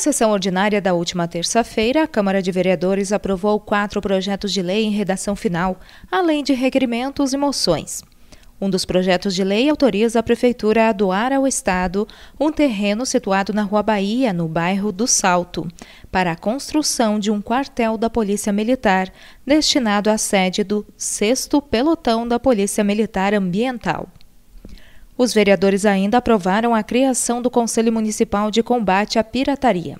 Na sessão ordinária da última terça-feira, a Câmara de Vereadores aprovou quatro projetos de lei em redação final, além de requerimentos e moções. Um dos projetos de lei autoriza a Prefeitura a doar ao Estado um terreno situado na Rua Bahia, no bairro do Salto, para a construção de um quartel da Polícia Militar, destinado à sede do 6 Pelotão da Polícia Militar Ambiental. Os vereadores ainda aprovaram a criação do Conselho Municipal de Combate à Pirataria.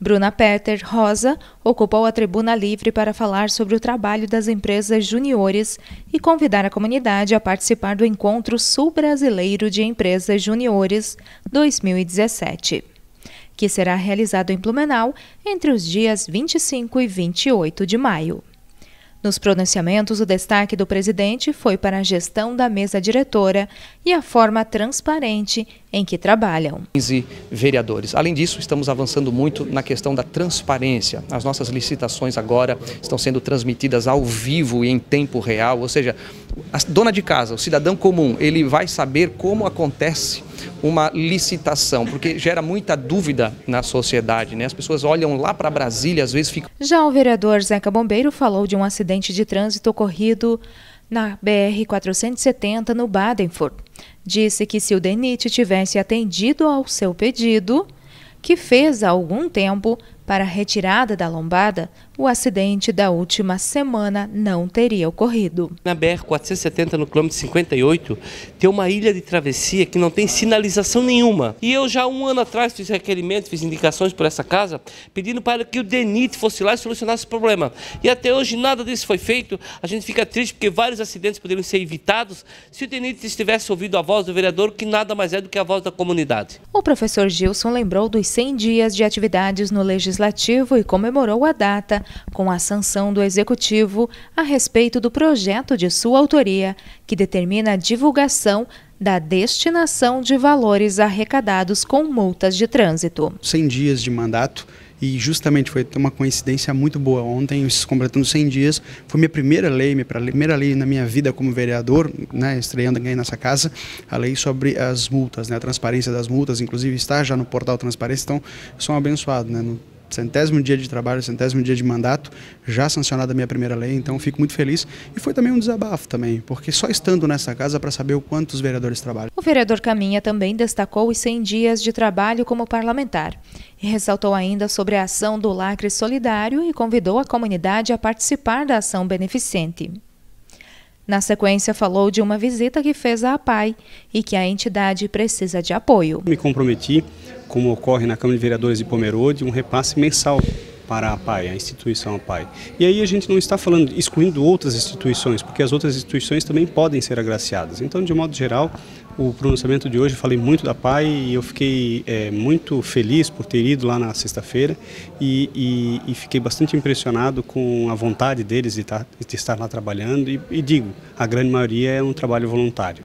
Bruna Peter Rosa ocupou a tribuna livre para falar sobre o trabalho das empresas juniores e convidar a comunidade a participar do Encontro Sul-Brasileiro de Empresas Juniores 2017, que será realizado em Plumenau entre os dias 25 e 28 de maio. Nos pronunciamentos, o destaque do presidente foi para a gestão da mesa diretora e a forma transparente em que trabalham. 15 vereadores. Além disso, estamos avançando muito na questão da transparência. As nossas licitações agora estão sendo transmitidas ao vivo e em tempo real, ou seja, a dona de casa, o cidadão comum, ele vai saber como acontece uma licitação, porque gera muita dúvida na sociedade, né? As pessoas olham lá para Brasília, às vezes ficam. Já o vereador Zeca Bombeiro falou de um acidente de trânsito ocorrido na BR 470 no Badenford. Disse que se o DENIT tivesse atendido ao seu pedido, que fez há algum tempo para a retirada da lombada, o acidente da última semana não teria ocorrido. Na BR-470, no quilômetro 58, tem uma ilha de travessia que não tem sinalização nenhuma. E eu já um ano atrás fiz requerimentos, fiz indicações por essa casa, pedindo para que o DENIT fosse lá e solucionasse o problema. E até hoje nada disso foi feito. A gente fica triste porque vários acidentes poderiam ser evitados se o DENIT estivesse ouvido a voz do vereador, que nada mais é do que a voz da comunidade. O professor Gilson lembrou dos 100 dias de atividades no Legislativo e comemorou a data com a sanção do Executivo a respeito do projeto de sua autoria, que determina a divulgação da destinação de valores arrecadados com multas de trânsito. 100 dias de mandato e justamente foi uma coincidência muito boa ontem, completando 100 dias, foi minha primeira lei, minha primeira lei na minha vida como vereador, né, estreando ganhei nessa casa, a lei sobre as multas, né, a transparência das multas, inclusive está já no portal Transparência, então sou um abençoado, né, centésimo dia de trabalho, centésimo dia de mandato, já sancionada a minha primeira lei, então fico muito feliz. E foi também um desabafo também, porque só estando nessa casa para saber o quanto os vereadores trabalham. O vereador Caminha também destacou os 100 dias de trabalho como parlamentar e ressaltou ainda sobre a ação do Lacre Solidário e convidou a comunidade a participar da ação beneficente. Na sequência, falou de uma visita que fez à pai e que a entidade precisa de apoio. Me comprometi, como ocorre na Câmara de Vereadores de Pomerode, um repasse mensal para a PAI, a instituição PAI. E aí a gente não está falando excluindo outras instituições, porque as outras instituições também podem ser agraciadas. Então, de modo geral, o pronunciamento de hoje eu falei muito da PAI e eu fiquei é, muito feliz por ter ido lá na sexta-feira e, e, e, fiquei bastante impressionado com a vontade deles de, tá, de estar lá trabalhando e, e digo, a grande maioria é um trabalho voluntário.